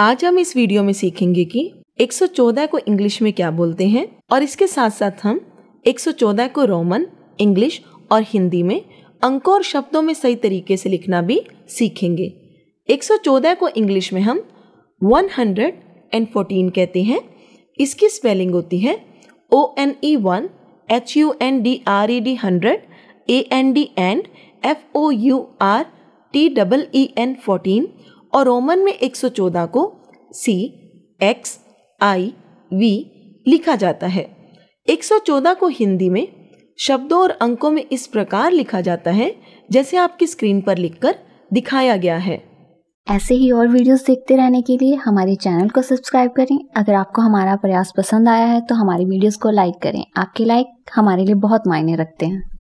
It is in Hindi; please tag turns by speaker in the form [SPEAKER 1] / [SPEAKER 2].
[SPEAKER 1] आज हम इस वीडियो में सीखेंगे कि 114 को इंग्लिश में क्या बोलते हैं और इसके साथ साथ हम 114 को रोमन इंग्लिश और हिंदी में अंकों और शब्दों में सही तरीके से लिखना भी सीखेंगे 114 को इंग्लिश में हम 114 कहते हैं इसकी स्पेलिंग होती है O N E one H U N D R E D hundred A N D and F O U R T double E N fourteen और रोमन में 114 को सी एक्स आई वी लिखा जाता है 114 को हिंदी में शब्दों और अंकों में इस प्रकार लिखा जाता है जैसे आपकी स्क्रीन पर लिखकर दिखाया गया है
[SPEAKER 2] ऐसे ही और वीडियोस देखते रहने के लिए हमारे चैनल को सब्सक्राइब करें अगर आपको हमारा प्रयास पसंद आया है तो हमारी वीडियोस को लाइक करें आपके लाइक हमारे लिए बहुत मायने रखते हैं